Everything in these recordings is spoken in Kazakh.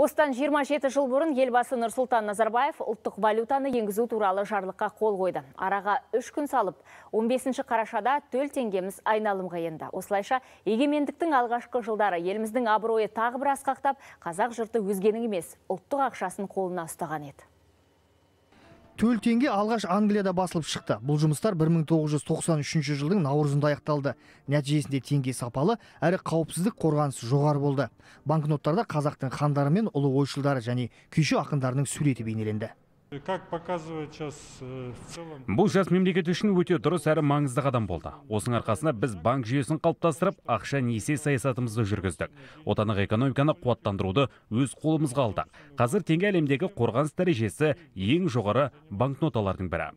Остан 27 жыл бұрын елбасы Нұрсұлтан Назарбаев ұлттық валютаны еңгізу туралы жарлыққа қол қойды. Араға үш күн салып, 15-ші қарашада төл теңгеміз айналымға енді. Осылайша, егемендіктің алғашқы жылдары еліміздің абыройы тағы бір асқақтап, қазақ жұрты өзгенің емес, ұлттық ақшасын қолына ұстаған еді төл теңге алғаш англияда басылып шықты бұл жұмыстар 1993 жылдың наурызында аяқталды нәтижесінде теңге сапалы әрі қауіпсіздік қорғанысы жоғары болды банкноттарда қазақтың хандары мен ұлы ойшылдары және күйші ақындарының суреті бейнеленді как э, бұл жас мемлекет үшін өте дұрыс әрі маңызды қадам болды Осың арқасына біз банк жүйесін қалыптастырып ақша несие саясатымызды жүргіздік отандық экономиканы қуаттандыруды өз қолымызға алдық қазір теңге әлемдегі қорғаныс дәрежесі ең жоғары банкноталардың бірі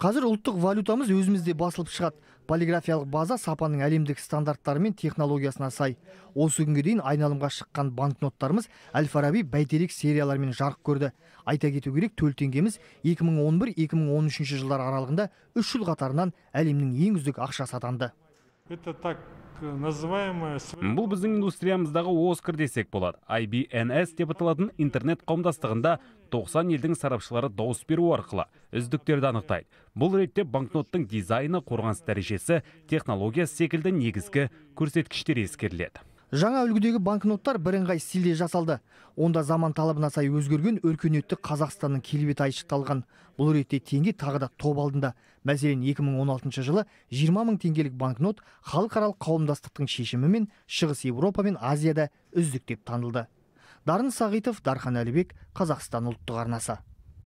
қазір ұлттық валютамыз өзімізде басылып шығады полиграфиялық база сапаның әлемдік стандарттары мен технологиясына сай осы күнге дейін айналымға шыққан банкноттарымыз әл фараби бәйтерек серияларымен жарық көрді айта кету керек төл теңгеміз 2011-2013 жылдар аралығында үш жыл қатарынан әлемнің ең үздік ақшасы атанды это так Э, называемая бұл біздің индустриямыздағы оскар десек болады ibns деп аталатын интернет қауымдастығында 90 елдің сарапшылары дауыс беру арқылы үздіктерді анықтайды бұл ретте банкноттың дизайны қорғаныс дәрежесі технология секілді негізгі көрсеткіштер ескеріледі жаңа үлгідегі банкноттар бірыңғай стильде жасалды онда заман талабына сай өзгерген өркениетті қазақстанның келбеті айшықталған бұл ретте теңге тағы да топ алдында мәселен 2016 жылы 20 мың теңгелік банкнот халықаралық қауымдастықтың шешімімен шығыс еуропа мен азияда үздік деп танылды дарын сағитов дархан әлібек қазақстан ұлттық арнасы